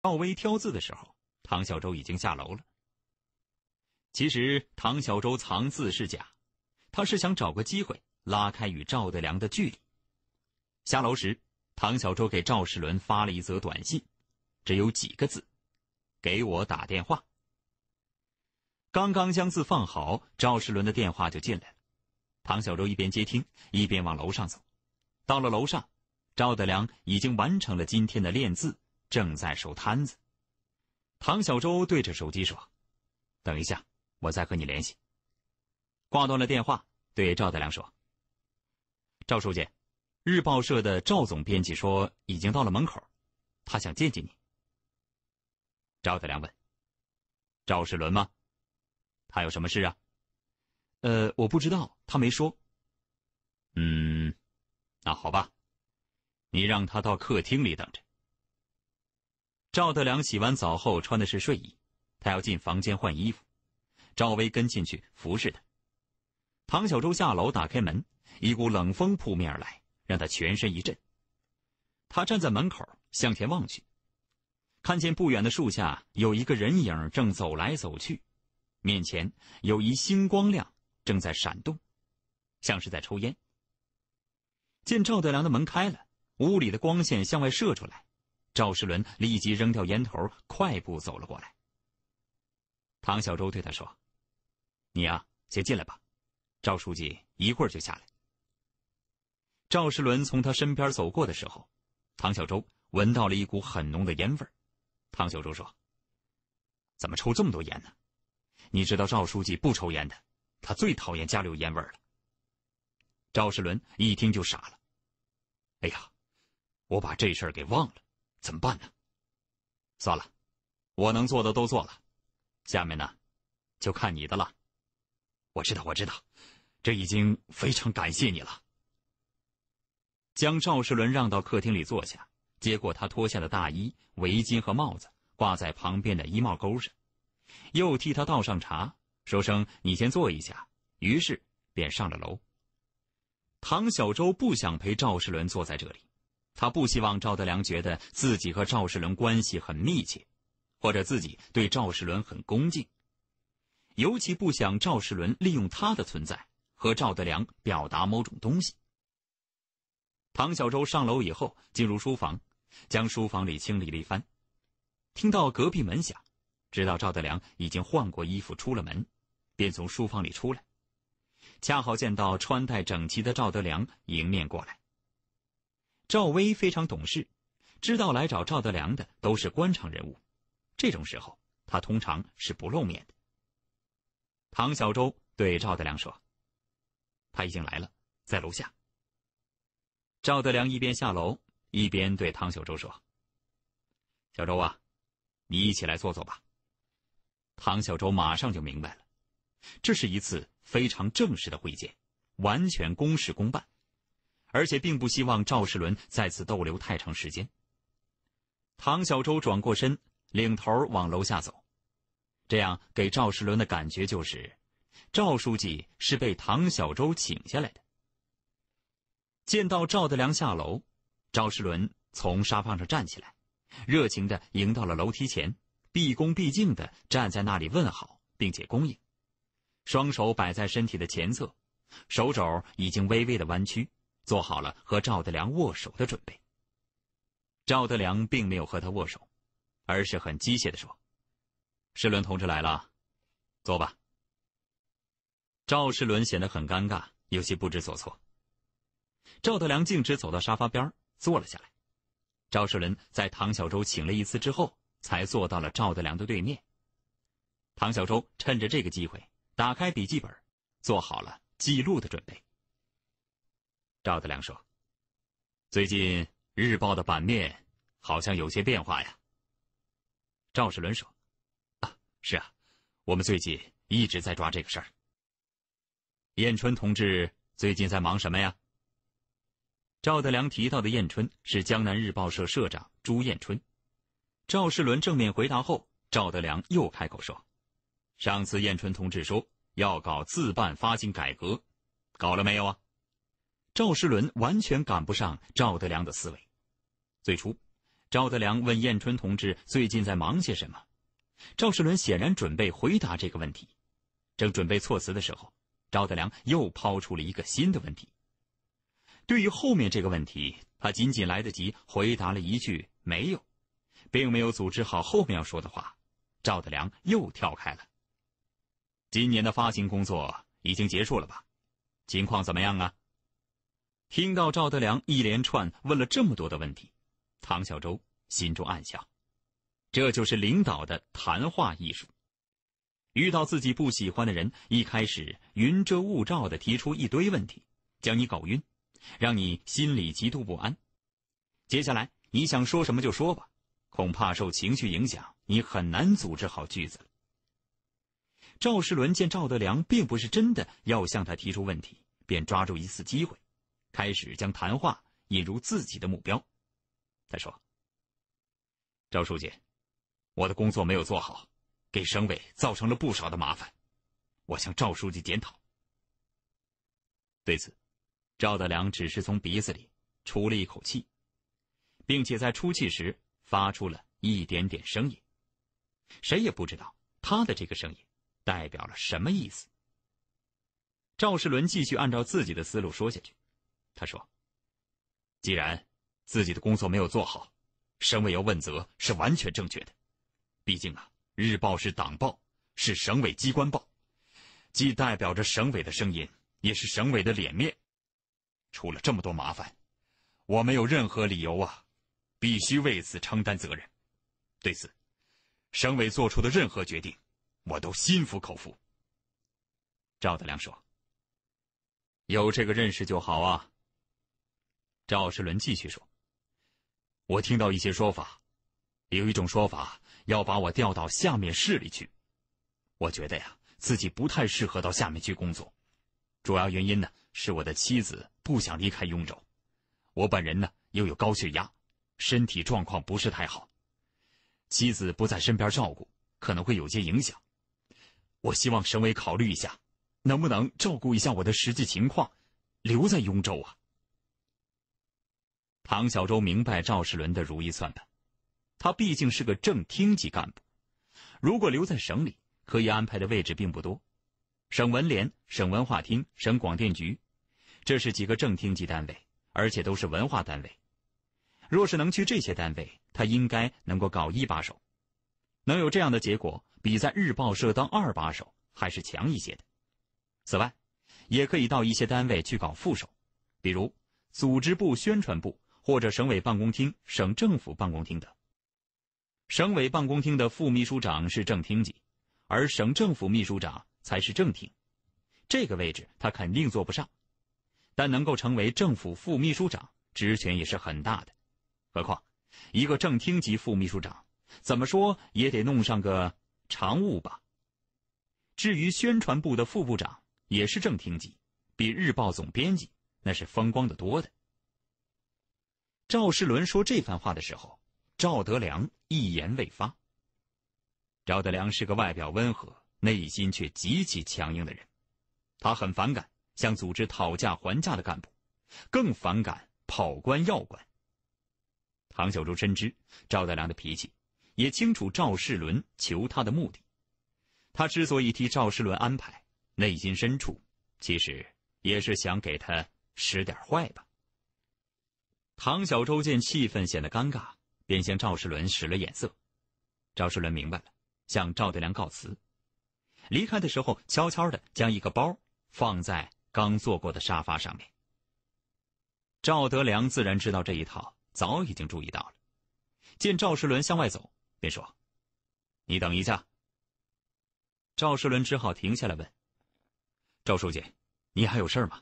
赵薇挑字的时候，唐小舟已经下楼了。其实唐小舟藏字是假，他是想找个机会拉开与赵德良的距离。下楼时，唐小舟给赵世伦发了一则短信，只有几个字：“给我打电话。”刚刚将字放好，赵世伦的电话就进来了。唐小舟一边接听一边往楼上走。到了楼上，赵德良已经完成了今天的练字。正在收摊子，唐小舟对着手机说：“等一下，我再和你联系。”挂断了电话，对赵德良说：“赵书记，日报社的赵总编辑说已经到了门口，他想见见你。”赵德良问：“赵世伦吗？他有什么事啊？”“呃，我不知道，他没说。”“嗯，那好吧，你让他到客厅里等着。”赵德良洗完澡后穿的是睡衣，他要进房间换衣服。赵薇跟进去服侍他。唐小舟下楼打开门，一股冷风扑面而来，让他全身一震。他站在门口向前望去，看见不远的树下有一个人影正走来走去，面前有一星光亮，正在闪动，像是在抽烟。见赵德良的门开了，屋里的光线向外射出来。赵世伦立即扔掉烟头，快步走了过来。唐小舟对他说：“你啊，先进来吧，赵书记一会儿就下来。”赵世伦从他身边走过的时候，唐小舟闻到了一股很浓的烟味儿。唐小舟说：“怎么抽这么多烟呢？你知道赵书记不抽烟的，他最讨厌家里有烟味儿了。”赵世伦一听就傻了：“哎呀，我把这事儿给忘了。”怎么办呢？算了，我能做的都做了，下面呢，就看你的了。我知道，我知道，这已经非常感谢你了。将赵世伦让到客厅里坐下，接过他脱下的大衣、围巾和帽子，挂在旁边的衣帽钩上，又替他倒上茶，说声“你先坐一下”，于是便上了楼。唐小舟不想陪赵世伦坐在这里。他不希望赵德良觉得自己和赵世伦关系很密切，或者自己对赵世伦很恭敬，尤其不想赵世伦利用他的存在和赵德良表达某种东西。唐小舟上楼以后，进入书房，将书房里清理了一番，听到隔壁门响，知道赵德良已经换过衣服出了门，便从书房里出来，恰好见到穿戴整齐的赵德良迎面过来。赵薇非常懂事，知道来找赵德良的都是官场人物，这种时候他通常是不露面的。唐小舟对赵德良说：“他已经来了，在楼下。”赵德良一边下楼一边对唐小舟说：“小周啊，你一起来坐坐吧。”唐小舟马上就明白了，这是一次非常正式的会见，完全公事公办。而且并不希望赵世伦在此逗留太长时间。唐小舟转过身，领头往楼下走，这样给赵世伦的感觉就是，赵书记是被唐小舟请下来的。见到赵德良下楼，赵世伦从沙发上站起来，热情地迎到了楼梯前，毕恭毕敬地站在那里问好，并且恭迎，双手摆在身体的前侧，手肘已经微微的弯曲。做好了和赵德良握手的准备，赵德良并没有和他握手，而是很机械地说：“世伦同志来了，坐吧。”赵世伦显得很尴尬，有些不知所措。赵德良径直走到沙发边坐了下来。赵世伦在唐小舟请了一次之后，才坐到了赵德良的对面。唐小舟趁着这个机会打开笔记本，做好了记录的准备。赵德良说：“最近日报的版面好像有些变化呀。”赵世伦说：“啊，是啊，我们最近一直在抓这个事儿。”燕春同志最近在忙什么呀？赵德良提到的燕春是江南日报社社长朱燕春。赵世伦正面回答后，赵德良又开口说：“上次燕春同志说要搞自办发行改革，搞了没有啊？”赵世伦完全赶不上赵德良的思维。最初，赵德良问燕春同志最近在忙些什么。赵世伦显然准备回答这个问题，正准备措辞的时候，赵德良又抛出了一个新的问题。对于后面这个问题，他仅仅来得及回答了一句“没有”，并没有组织好后面要说的话。赵德良又跳开了。今年的发行工作已经结束了吧？情况怎么样啊？听到赵德良一连串问了这么多的问题，唐小舟心中暗想：“这就是领导的谈话艺术。遇到自己不喜欢的人，一开始云遮雾罩的提出一堆问题，将你搞晕，让你心里极度不安。接下来你想说什么就说吧，恐怕受情绪影响，你很难组织好句子了。”赵世伦见赵德良并不是真的要向他提出问题，便抓住一次机会。开始将谈话引入自己的目标。他说：“赵书记，我的工作没有做好，给省委造成了不少的麻烦，我向赵书记检讨。”对此，赵德良只是从鼻子里出了一口气，并且在出气时发出了一点点声音，谁也不知道他的这个声音代表了什么意思。赵世伦继续按照自己的思路说下去。他说：“既然自己的工作没有做好，省委要问责是完全正确的。毕竟啊，《日报》是党报，是省委机关报，既代表着省委的声音，也是省委的脸面。出了这么多麻烦，我没有任何理由啊，必须为此承担责任。对此，省委做出的任何决定，我都心服口服。”赵德良说：“有这个认识就好啊。”赵世伦继续说：“我听到一些说法，有一种说法要把我调到下面市里去。我觉得呀，自己不太适合到下面去工作。主要原因呢，是我的妻子不想离开雍州，我本人呢又有高血压，身体状况不是太好，妻子不在身边照顾，可能会有些影响。我希望省委考虑一下，能不能照顾一下我的实际情况，留在雍州啊。”唐小舟明白赵世伦的如意算盘，他毕竟是个正厅级干部，如果留在省里，可以安排的位置并不多。省文联、省文化厅、省广电局，这是几个正厅级单位，而且都是文化单位。若是能去这些单位，他应该能够搞一把手。能有这样的结果，比在日报社当二把手还是强一些的。此外，也可以到一些单位去搞副手，比如组织部、宣传部。或者省委办公厅、省政府办公厅等。省委办公厅的副秘书长是正厅级，而省政府秘书长才是正厅，这个位置他肯定坐不上。但能够成为政府副秘书长，职权也是很大的。何况一个正厅级副秘书长，怎么说也得弄上个常务吧。至于宣传部的副部长，也是正厅级，比日报总编辑那是风光的多的。赵世伦说这番话的时候，赵德良一言未发。赵德良是个外表温和、内心却极其强硬的人，他很反感向组织讨价还价的干部，更反感跑官要官。唐小猪深知赵德良的脾气，也清楚赵世伦求他的目的。他之所以替赵世伦安排，内心深处其实也是想给他使点坏吧。唐小舟见气氛显得尴尬，便向赵世伦使了眼色。赵世伦明白了，向赵德良告辞。离开的时候，悄悄的将一个包放在刚坐过的沙发上面。赵德良自然知道这一套，早已经注意到了。见赵世伦向外走，便说：“你等一下。”赵世伦只好停下来问：“赵书记，你还有事吗？”“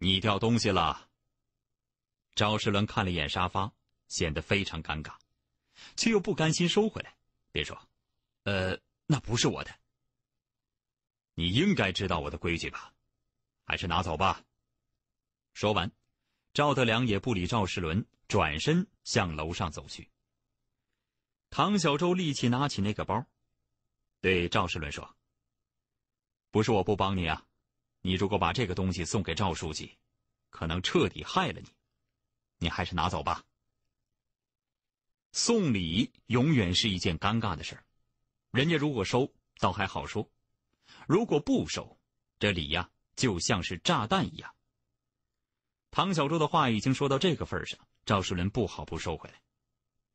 你掉东西了。”赵世伦看了一眼沙发，显得非常尴尬，却又不甘心收回来。便说，呃，那不是我的。你应该知道我的规矩吧？还是拿走吧。说完，赵德良也不理赵世伦，转身向楼上走去。唐小舟立即拿起那个包，对赵世伦说：“不是我不帮你啊，你如果把这个东西送给赵书记，可能彻底害了你。”你还是拿走吧。送礼永远是一件尴尬的事儿，人家如果收倒还好说，如果不收，这礼呀就像是炸弹一样。唐小舟的话已经说到这个份上，赵世伦不好不收回来。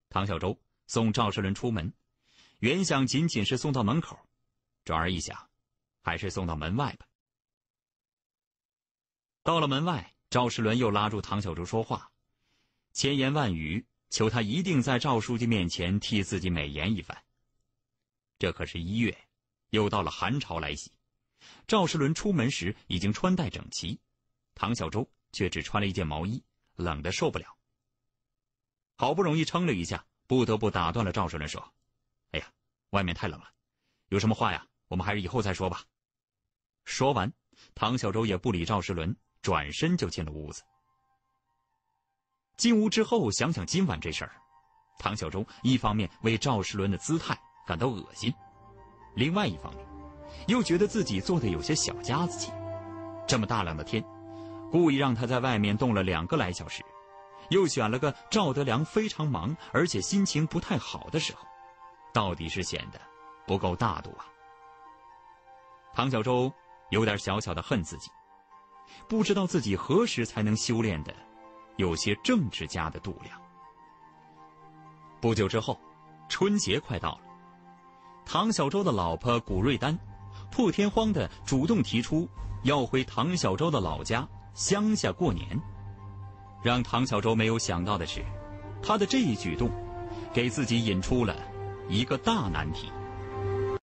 唐小舟送赵世伦出门，原想仅仅是送到门口，转而一想，还是送到门外吧。到了门外，赵世伦又拉住唐小舟说话。千言万语，求他一定在赵书记面前替自己美言一番。这可是一月，又到了寒潮来袭。赵世伦出门时已经穿戴整齐，唐小舟却只穿了一件毛衣，冷得受不了。好不容易撑了一下，不得不打断了赵世伦说：“哎呀，外面太冷了，有什么话呀？我们还是以后再说吧。”说完，唐小舟也不理赵世伦，转身就进了屋子。进屋之后，想想今晚这事儿，唐小舟一方面为赵世伦的姿态感到恶心，另外一方面，又觉得自己做的有些小家子气。这么大冷的天，故意让他在外面冻了两个来小时，又选了个赵德良非常忙而且心情不太好的时候，到底是显得不够大度啊。唐小舟有点小小的恨自己，不知道自己何时才能修炼的。有些政治家的度量。不久之后，春节快到了，唐小舟的老婆古瑞丹，破天荒地主动提出要回唐小舟的老家乡下过年。让唐小舟没有想到的是，他的这一举动，给自己引出了一个大难题。